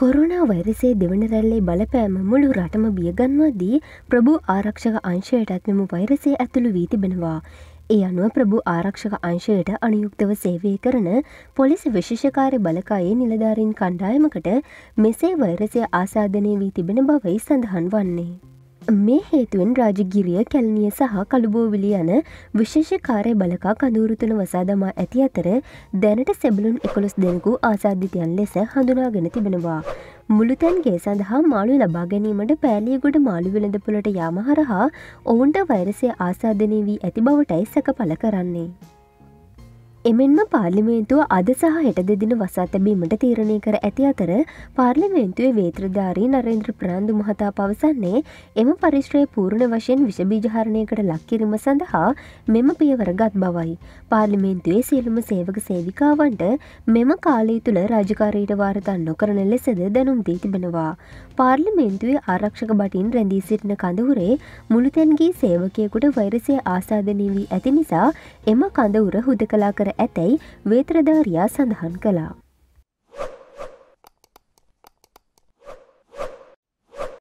Corona වෛරසේ දෙවන රැල්ලේ බලපෑම මුළු රටම බියගන්වදී ප්‍රභූ ආරක්ෂක අංශයටත් මෙම වෛරසේ ඇතුළු වී තිබෙනවා. ඒ අනුව ප්‍රභූ ආරක්ෂක අංශයට අනයුක්තව සේවය කරන පොලිස් විශේෂකාරය බලකායේ නිලධාරින් කණ්ඩායමකට මෙසේ වෛරසය ආසාධනය වී තිබෙන බවයි සඳහන් වන්නේ. මේ හේතුවෙන් රාජගිරිය කැලනිය සහ කළුබෝවිලි යන විශේෂ කාරය බලකා කඳුරුතුන වසා දමා ඇති අතර දැනට සැබලුන් එකොළොස් දෙනකු ආසාධිතයන් ලෙස හඳුනාගෙන තිබෙනවා. මුළුතැන්ගේ සඳහා මාළු ලබා ගැනීමට පෑලියගොඩ මාළු වෙළඳපුලට යාමහරහා ඔවුන්ට වෛරසය ආසාධනය වී ඇති බවටයි සැක පල කරන්නේ. එමෙන්ම පාර්ලිමේන්තුව අද සහ හෙට දෙදින වසාතැබීමට තීරණය කර ඇති අතර පාර්ලිමේන්තුවේ වේත්‍රධාරී නරේන්ද්‍ර ප්‍රාන්දු මහතා පවසන්නේ එම පරිශ්‍රය පූර්ණ වශයෙන් විෂබීජහරණයකට ලක්කිරීම සඳහා මෙම පියවරගත් බවයි. පාර්ලිමේන්තුවේ සියලුම සේවක සේවිකාවන්ට මෙම කාලය තුළ රාජකාරීට වාර්තා නොකරන ලෙසද දැනුම් දී තිබෙනවා. පාර්ලිමේන්තුවේ ආරක්ෂක බටින් රැඳී සිටින කඳවුරේ මුළුතැන්ගේ සේවකයෙකුට වෛරසය ආසාධනී වී ඇති නිසා එම කඳවුර හුද කලා කර ඇතැයි වේත්‍රධාරයා සඳහන් කලා.